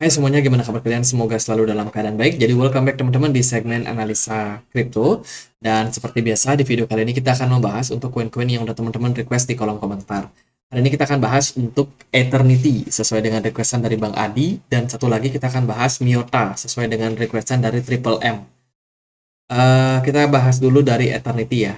Hai semuanya, gimana kabar kalian? Semoga selalu dalam keadaan baik. Jadi welcome back teman-teman di segmen analisa kripto. Dan seperti biasa, di video kali ini kita akan membahas untuk koin-koin yang udah teman-teman request di kolom komentar. Hari ini kita akan bahas untuk Eternity, sesuai dengan requestan dari Bang Adi. Dan satu lagi kita akan bahas Miota, sesuai dengan requestan dari Triple M. Uh, kita bahas dulu dari Eternity ya.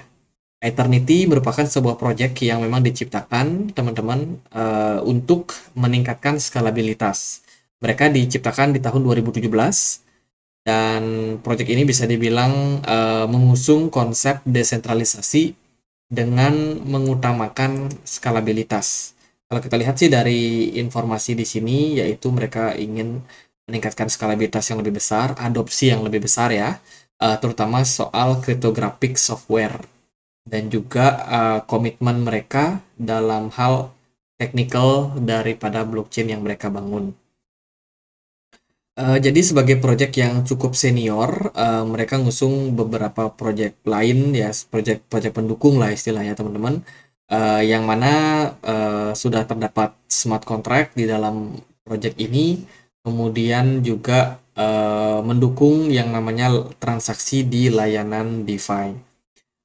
Eternity merupakan sebuah proyek yang memang diciptakan teman-teman uh, untuk meningkatkan skalabilitas mereka diciptakan di tahun 2017 dan proyek ini bisa dibilang uh, mengusung konsep desentralisasi dengan mengutamakan skalabilitas. Kalau kita lihat sih dari informasi di sini yaitu mereka ingin meningkatkan skalabilitas yang lebih besar, adopsi yang lebih besar ya, uh, terutama soal kriptografik software dan juga uh, komitmen mereka dalam hal teknikal daripada blockchain yang mereka bangun. Eh, jadi sebagai proyek yang cukup senior, uh, mereka ngusung beberapa proyek lain ya, proyek-proyek pendukung lah istilahnya teman-teman, uh, yang mana uh, sudah terdapat smart contract di dalam proyek ini, kemudian juga uh, mendukung yang namanya transaksi di layanan DeFi.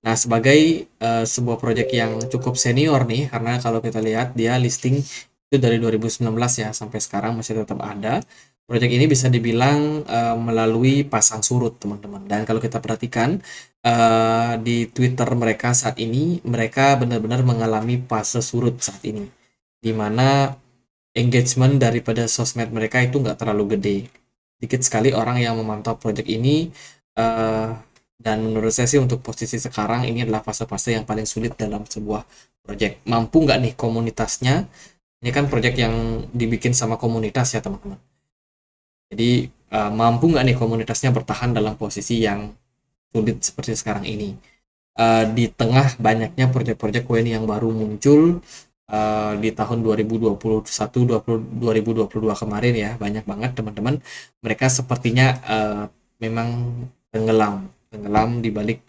Nah, sebagai uh, sebuah proyek yang cukup senior nih, karena kalau kita lihat dia listing itu dari 2019 ya sampai sekarang masih tetap ada Proyek ini bisa dibilang uh, melalui pasang surut, teman-teman. Dan kalau kita perhatikan uh, di Twitter mereka saat ini, mereka benar-benar mengalami fase surut saat ini, di mana engagement daripada sosmed mereka itu nggak terlalu gede. Dikit sekali orang yang memantau proyek ini, uh, dan menurut saya sih untuk posisi sekarang ini adalah fase-fase yang paling sulit dalam sebuah proyek. Mampu nggak nih komunitasnya? Ini kan proyek yang dibikin sama komunitas ya teman-teman jadi uh, mampu nggak nih komunitasnya bertahan dalam posisi yang sulit seperti sekarang ini? Uh, di tengah banyaknya proyek-proyek koin yang baru muncul uh, di tahun 2021 20, 2022 kemarin ya banyak banget teman-teman mereka sepertinya uh, memang tenggelam tenggelam di balik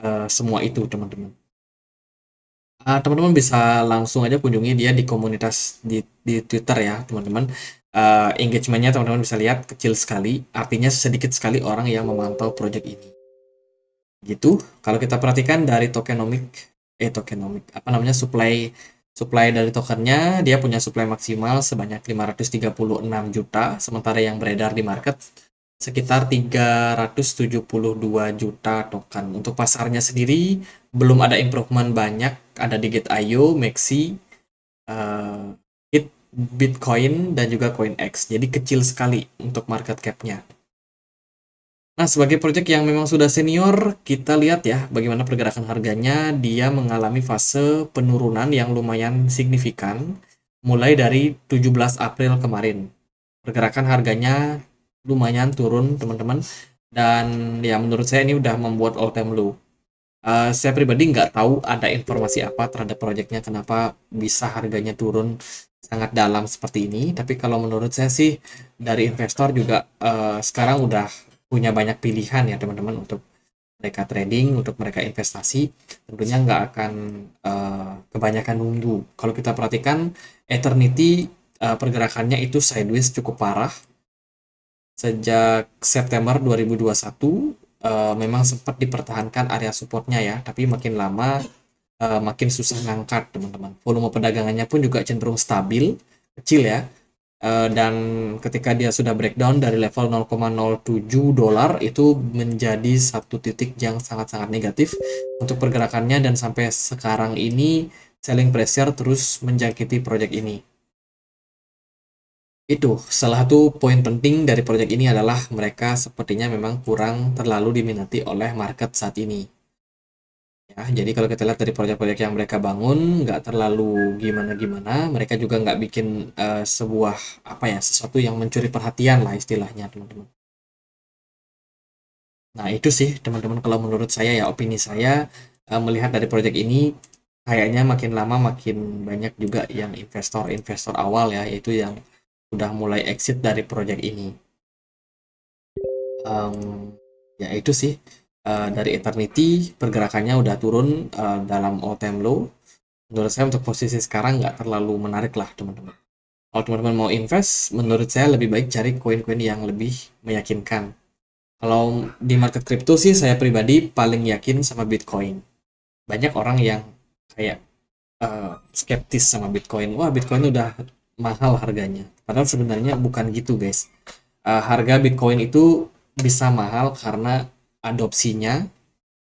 uh, semua itu teman-teman teman-teman uh, bisa langsung aja kunjungi dia di komunitas di, di Twitter ya teman-teman uh, engagementnya teman-teman bisa lihat kecil sekali artinya sedikit sekali orang yang memantau project ini gitu kalau kita perhatikan dari tokenomic eh tokenomic apa namanya supply supply dari tokennya dia punya supply maksimal sebanyak 536 juta sementara yang beredar di market sekitar 372 juta token untuk pasarnya sendiri belum ada improvement banyak ada di Gate.io, Maxi, Bitcoin dan juga CoinX. Jadi kecil sekali untuk market cap-nya. Nah, sebagai project yang memang sudah senior, kita lihat ya bagaimana pergerakan harganya. Dia mengalami fase penurunan yang lumayan signifikan mulai dari 17 April kemarin. Pergerakan harganya lumayan turun, teman-teman. Dan ya menurut saya ini udah membuat all time low. Uh, saya pribadi nggak tahu ada informasi apa terhadap proyeknya kenapa bisa harganya turun sangat dalam seperti ini. Tapi kalau menurut saya sih dari investor juga uh, sekarang udah punya banyak pilihan ya teman-teman untuk mereka trading, untuk mereka investasi, tentunya nggak akan uh, kebanyakan nunggu. Kalau kita perhatikan, Eternity uh, pergerakannya itu sideways cukup parah. Sejak September 2021, uh, memang sempat dipertahankan area supportnya ya, tapi makin lama Eh, makin susah ngangkat teman-teman volume perdagangannya pun juga cenderung stabil kecil ya uh, dan ketika dia sudah breakdown dari level 0,07 dolar itu menjadi satu titik yang sangat-sangat negatif untuk pergerakannya dan sampai sekarang ini selling pressure terus menjangkiti proyek ini itu salah satu poin penting dari proyek ini adalah mereka sepertinya memang kurang terlalu diminati oleh market saat ini ya jadi kalau kita lihat dari proyek-proyek yang mereka bangun nggak terlalu gimana-gimana mereka juga nggak bikin uh, sebuah apa ya sesuatu yang mencuri perhatian lah istilahnya teman-teman nah itu sih teman-teman kalau menurut saya ya opini saya uh, melihat dari proyek ini kayaknya makin lama makin banyak juga yang investor-investor awal ya yaitu yang udah mulai exit dari proyek ini um, ya itu sih uh, dari Eternity pergerakannya udah turun uh, dalam all time low menurut saya untuk posisi sekarang nggak terlalu menarik lah teman-teman kalau teman-teman mau invest menurut saya lebih baik cari koin-koin yang lebih meyakinkan kalau di market kripto sih saya pribadi paling yakin sama Bitcoin banyak orang yang kayak uh, skeptis sama Bitcoin wah Bitcoin udah mahal harganya padahal sebenarnya bukan gitu guys uh, harga Bitcoin itu bisa mahal karena adopsinya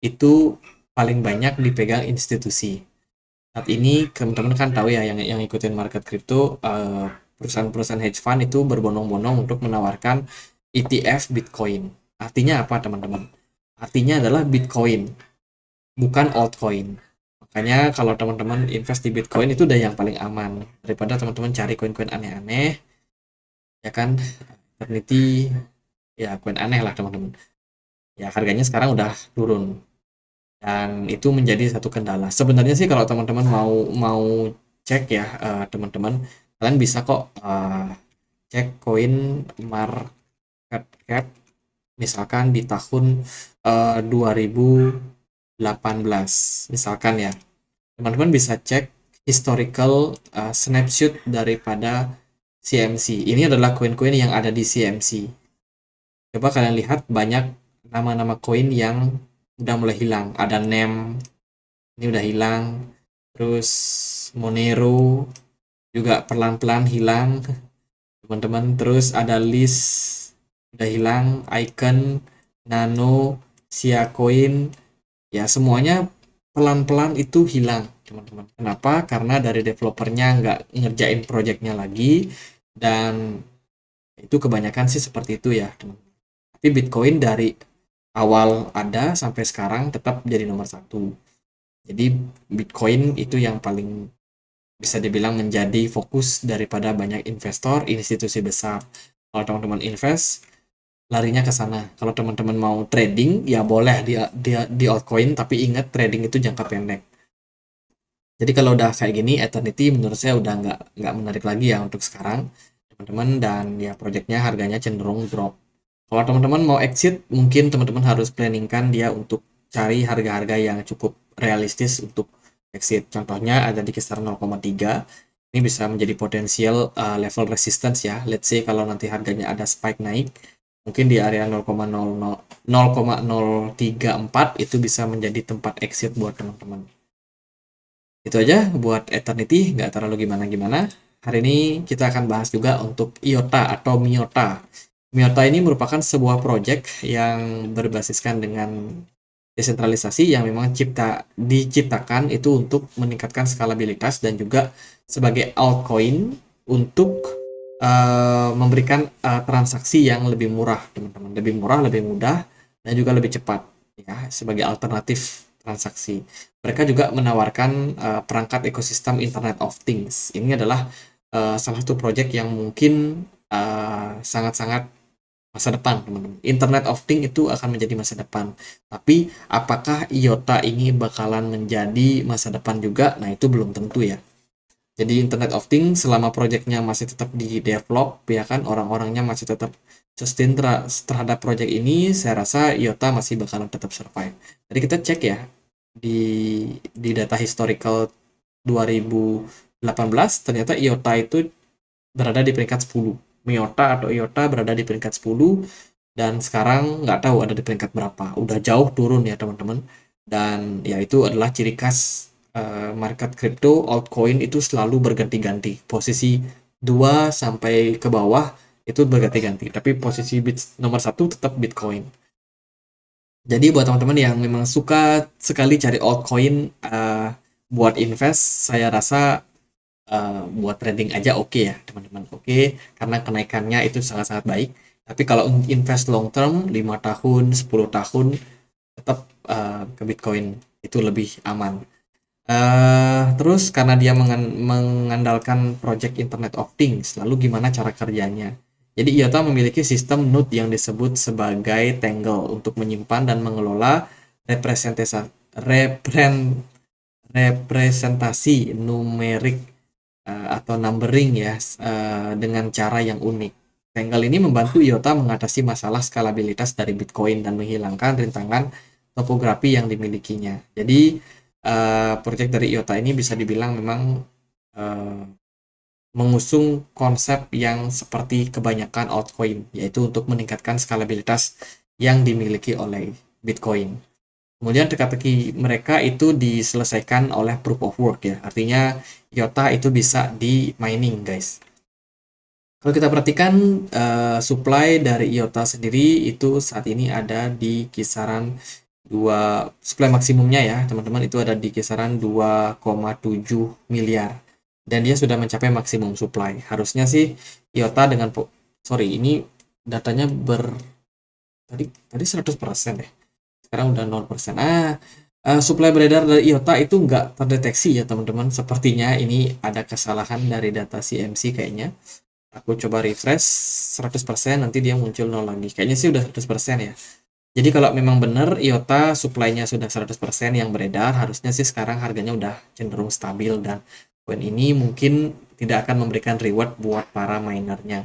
itu paling banyak dipegang institusi. Saat ini teman-teman kan tahu ya yang yang ikutin market crypto, eh, perusahaan-perusahaan hedge fund itu berbonong-bonong untuk menawarkan ETF Bitcoin. Artinya apa teman-teman? Artinya adalah Bitcoin, bukan altcoin. Makanya kalau teman-teman invest di Bitcoin itu udah yang paling aman daripada teman-teman cari koin-koin aneh-aneh. Ya kan? Eternity ya koin aneh lah teman-teman ya harganya sekarang udah turun dan itu menjadi satu kendala sebenarnya sih kalau teman-teman mau mau cek ya eh, teman-teman uh, kalian bisa kok uh, cek koin market cap misalkan di tahun uh, eh, 2018 misalkan ya teman-teman bisa cek historical uh, snapshot daripada CMC ini adalah koin-koin yang ada di CMC coba kalian lihat banyak nama-nama koin yang udah mulai hilang ada nem ini udah hilang terus monero juga pelan-pelan hilang teman-teman terus ada list udah hilang icon nano sia coin ya semuanya pelan-pelan itu hilang teman-teman kenapa karena dari developernya nggak ngerjain projectnya lagi dan itu kebanyakan sih seperti itu ya teman tapi bitcoin dari awal ada sampai sekarang tetap jadi nomor satu. Jadi Bitcoin itu yang paling bisa dibilang menjadi fokus daripada banyak investor institusi besar. Kalau teman-teman invest, larinya ke sana. Kalau teman-teman mau trading, ya boleh di, di, di altcoin, tapi ingat trading itu jangka pendek. Jadi kalau udah kayak gini, Eternity menurut saya udah nggak nggak menarik lagi ya untuk sekarang, teman-teman. Dan ya projectnya harganya cenderung drop kalau teman-teman mau exit, mungkin teman-teman harus planningkan dia untuk cari harga-harga yang cukup realistis untuk exit. Contohnya ada di kisaran 0,3. Ini bisa menjadi potensial uh, level resistance ya. Let's say kalau nanti harganya ada spike naik, mungkin di area 0,034 itu bisa menjadi tempat exit buat teman-teman. Itu aja buat Eternity, nggak terlalu gimana-gimana. Hari ini kita akan bahas juga untuk IOTA atau MIOTA. Miota ini merupakan sebuah proyek yang berbasiskan dengan desentralisasi yang memang cipta diciptakan itu untuk meningkatkan skalabilitas dan juga sebagai altcoin untuk uh, memberikan uh, transaksi yang lebih murah, teman-teman. Lebih murah, lebih mudah dan juga lebih cepat ya sebagai alternatif transaksi. Mereka juga menawarkan uh, perangkat ekosistem Internet of Things. Ini adalah uh, salah satu proyek yang mungkin sangat-sangat uh, sangat -sangat masa depan teman-teman Internet of thing itu akan menjadi masa depan tapi apakah IOTA ini bakalan menjadi masa depan juga nah itu belum tentu ya jadi Internet of thing selama proyeknya masih tetap di develop ya kan orang-orangnya masih tetap sustain ter terhadap proyek ini saya rasa IOTA masih bakalan tetap survive jadi kita cek ya di di data historical 2018 ternyata IOTA itu berada di peringkat 10 Miota atau Iota berada di peringkat 10 dan sekarang nggak tahu ada di peringkat berapa. Udah jauh turun ya teman-teman. Dan ya itu adalah ciri khas uh, market crypto altcoin itu selalu berganti-ganti. Posisi 2 sampai ke bawah itu berganti-ganti, tapi posisi bit nomor satu tetap Bitcoin. Jadi buat teman-teman yang memang suka sekali cari altcoin uh, buat invest, saya rasa Eh, buat trading aja oke okay ya teman-teman oke okay, karena kenaikannya itu sangat-sangat baik tapi kalau invest long term 5 tahun 10 tahun tetap uh, ke Bitcoin itu lebih aman uh, terus karena dia mengandalkan project Internet of Things lalu gimana cara kerjanya jadi IOTA memiliki sistem node yang disebut sebagai Tangle untuk menyimpan dan mengelola representasi repren, representasi numerik Eh, atau numbering ya uh, dengan cara yang unik. Tangle ini membantu IOTA mengatasi masalah skalabilitas dari Bitcoin dan menghilangkan rintangan topografi yang dimilikinya. Jadi uh, proyek dari IOTA ini bisa dibilang memang uh, mengusung konsep yang seperti kebanyakan altcoin, yaitu untuk meningkatkan skalabilitas yang dimiliki oleh Bitcoin. Kemudian teka-teki mereka itu diselesaikan oleh proof of work ya. Artinya IOTA itu bisa di mining guys. Kalau kita perhatikan uh, supply dari IOTA sendiri itu saat ini ada di kisaran dua supply maksimumnya ya teman-teman itu ada di kisaran 2,7 miliar dan dia sudah mencapai maksimum supply harusnya sih IOTA dengan sorry ini datanya ber tadi tadi 100% deh sekarang udah 0%. Ah, uh, eh, supply beredar dari IOTA itu nggak terdeteksi ya teman-teman. Sepertinya ini ada kesalahan dari data CMC kayaknya. Aku coba refresh 100% nanti dia muncul 0 lagi. Kayaknya sih udah 100% ya. Jadi kalau memang benar IOTA supply-nya sudah 100% yang beredar, harusnya sih sekarang harganya udah cenderung stabil dan poin ini mungkin tidak akan memberikan reward buat para minernya.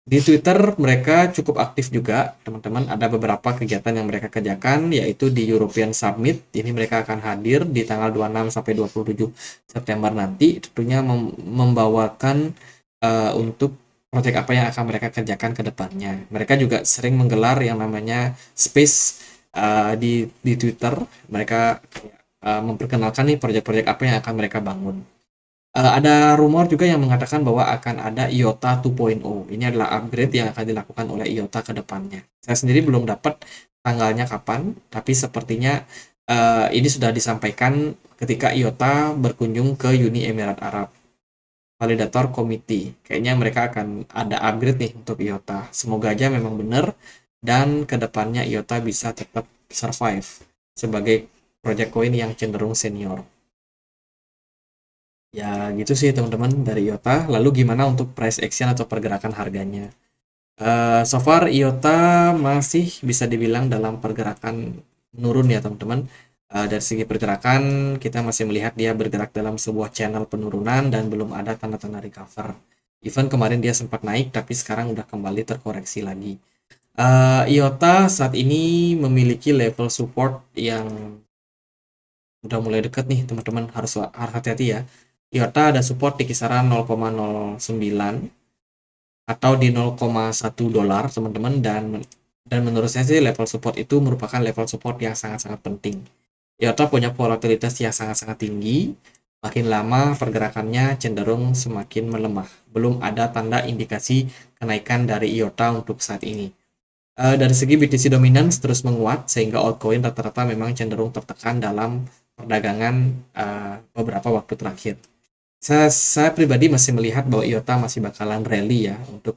Di Twitter mereka cukup aktif juga, teman-teman. Ada beberapa kegiatan yang mereka kerjakan yaitu di European Summit. Ini mereka akan hadir di tanggal 26 sampai 27 September nanti, tentunya mem membawakan uh, untuk proyek apa yang akan mereka kerjakan ke depannya. Mereka juga sering menggelar yang namanya space uh, di di Twitter. Mereka uh, memperkenalkan nih proyek-proyek apa yang akan mereka bangun. Uh, ada rumor juga yang mengatakan bahwa akan ada IOTA 2.0. Ini adalah upgrade yang akan dilakukan oleh IOTA ke depannya. Saya sendiri belum dapat tanggalnya kapan, tapi sepertinya uh, ini sudah disampaikan ketika IOTA berkunjung ke Uni Emirat Arab. Validator Committee. Kayaknya mereka akan ada upgrade nih untuk IOTA. Semoga aja memang benar dan ke depannya IOTA bisa tetap survive sebagai project coin yang cenderung senior ya gitu sih teman-teman dari IOTA lalu gimana untuk price action atau pergerakan harganya uh, so far IOTA masih bisa dibilang dalam pergerakan menurun ya teman-teman uh, dari segi pergerakan kita masih melihat dia bergerak dalam sebuah channel penurunan dan belum ada tanda-tanda recover even kemarin dia sempat naik tapi sekarang udah kembali terkoreksi lagi uh, IOTA saat ini memiliki level support yang udah mulai deket nih teman-teman harus harus hati-hati ya IOTA ada support di kisaran 0,09 atau di 0,1 dolar teman-teman dan dan menurut saya sih level support itu merupakan level support yang sangat-sangat penting. IOTA punya volatilitas yang sangat-sangat tinggi, makin lama pergerakannya cenderung semakin melemah. Belum ada tanda indikasi kenaikan dari IOTA untuk saat ini. E, dari segi BTC dominance terus menguat sehingga altcoin rata-rata memang cenderung tertekan dalam perdagangan uh, beberapa waktu terakhir saya, saya pribadi masih melihat bahwa IOTA masih bakalan rally ya untuk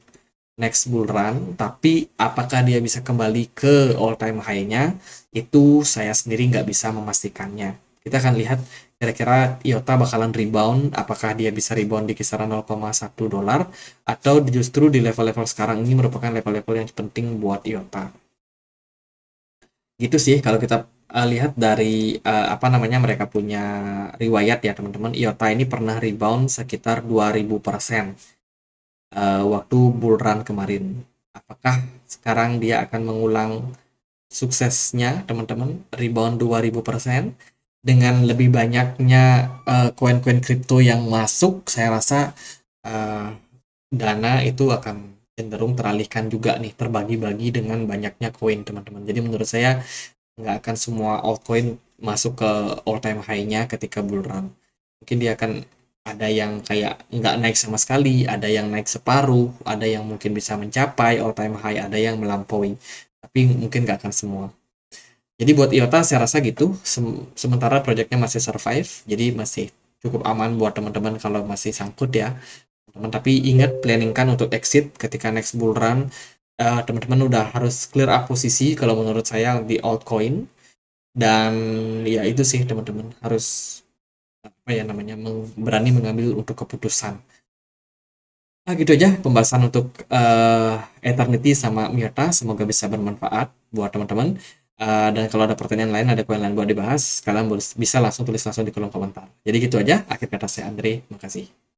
next bull run tapi apakah dia bisa kembali ke all time high-nya itu saya sendiri nggak bisa memastikannya kita akan lihat kira-kira IOTA bakalan rebound apakah dia bisa rebound di kisaran 0,1 dolar atau justru di level-level sekarang ini merupakan level-level yang penting buat IOTA gitu sih kalau kita uh, lihat dari uh, apa namanya mereka punya riwayat ya teman-teman IOTA ini pernah rebound sekitar 2000 persen uh, waktu bull run kemarin apakah sekarang dia akan mengulang suksesnya teman-teman rebound 2000 persen dengan lebih banyaknya koin-koin uh, kripto yang masuk saya rasa uh, dana itu akan cenderung teralihkan juga nih terbagi-bagi dengan banyaknya koin teman-teman jadi menurut saya nggak akan semua altcoin masuk ke all time high-nya ketika bull run. Mungkin dia akan ada yang kayak nggak naik sama sekali, ada yang naik separuh, ada yang mungkin bisa mencapai all time high, ada yang melampaui. Tapi mungkin nggak akan semua. Jadi buat IOTA saya rasa gitu, Sem sementara proyeknya masih survive, jadi masih cukup aman buat teman-teman kalau masih sangkut ya. Teman tapi ingat planningkan untuk exit ketika next bull run uh, teman-teman udah harus clear up posisi kalau menurut saya di altcoin dan ya itu sih teman-teman harus apa ya namanya berani mengambil untuk keputusan nah gitu aja pembahasan untuk uh, eternity sama miota semoga bisa bermanfaat buat teman-teman uh, dan kalau ada pertanyaan lain ada poin lain buat dibahas kalian bisa langsung tulis langsung di kolom komentar jadi gitu aja akhir kata saya Andre makasih